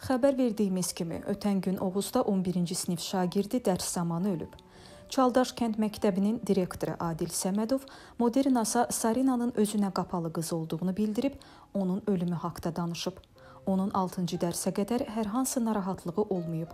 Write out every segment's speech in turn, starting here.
Xəbər verdiyimiz kimi, ötən gün Oğuzda 11-ci sinif şagirdi dərs zamanı ölüb. Çaldaş kənd məktəbinin direktoru Adil Səmədov Modernasa Sarinanın özünə qapalı qız olduğunu bildirib, onun ölümü haqqında danışıb. Onun 6-cı dərsə qədər hər hansı narahatlığı olmayıb.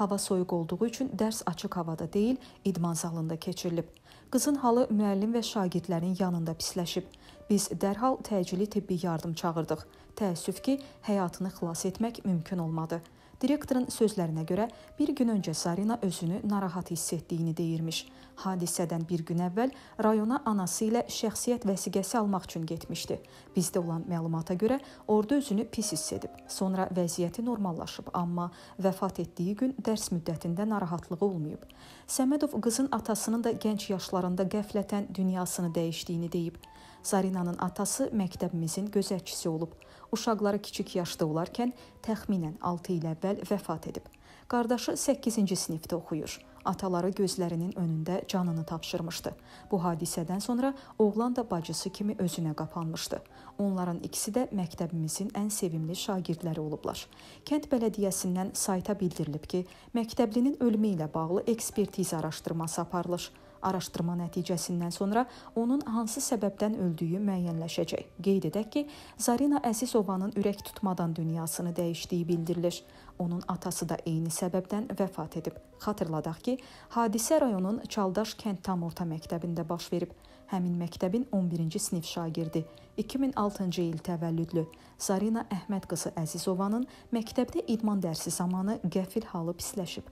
Hava soyuq olduğu üçün dərs açıq havada deyil, idman zalında keçirilib. Qızın halı müəllim və şagirdlərin yanında pisləşib. Biz dərhal təcili tibbi yardım çağırdıq. Təəssüf ki, həyatını xilas etmək mümkün olmadı. Direktorun sözlərinə görə bir gün öncə Sarina özünü narahat hiss etdiyini deyirmiş. Hadisədən bir gün əvvəl rayona anası ilə şəxsiyyət vəsiqəsi almaq üçün getmişdi. Bizdə olan məlumata görə orada özünü pis hiss edib. Sonra vəziyyəti normallaşıb, amma vəfat etdiyi gün dərs müddətində narahatlığı olmayıb. Səmədov qızın atasının da gənc yaşlarında qəflətən dünyasını dəyişdiyini deyib. Zarinanın atası məktəbimizin gözətçisi olub. Uşaqları kiçik yaşda olarkən təxminən 6 il əvvəl vəfat edib. Qardaşı 8-ci sinifdə oxuyur. Ataları gözlərinin önündə canını tapşırmışdı. Bu hadisədən sonra oğlan da bacısı kimi özünə qapanmışdı. Onların ikisi də məktəbimizin ən sevimli şagirdləri olublar. Kənd bələdiyyəsindən sayta bildirilib ki, məktəblinin ölümü ilə bağlı ekspertiza araşdırması aparılır. Araşdırma nəticəsindən sonra onun hansı səbəbdən öldüyü müəyyənləşəcək. Qeyd edək ki, Zarina Əzizovanın ürək tutmadan dünyasını dəyişdiyi bildirilir. Onun atası da eyni səbəbdən vəfat edib. Xatırladaq ki, hadisə rayonun Çaldaş kənd tam orta məktəbində baş verib. Həmin məktəbin 11-ci sinif şagirdi 2006-cı il təvəllüdlü Sarina Əhməd qızı Əzizovanın məktəbdə idman dərsi zamanı qəfil halı pisləşib.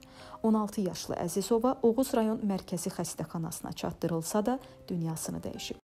16 yaşlı Əzizova Oğuz rayon mərkəzi xəstəxanasına çatdırılsa da dünyasını dəyişib.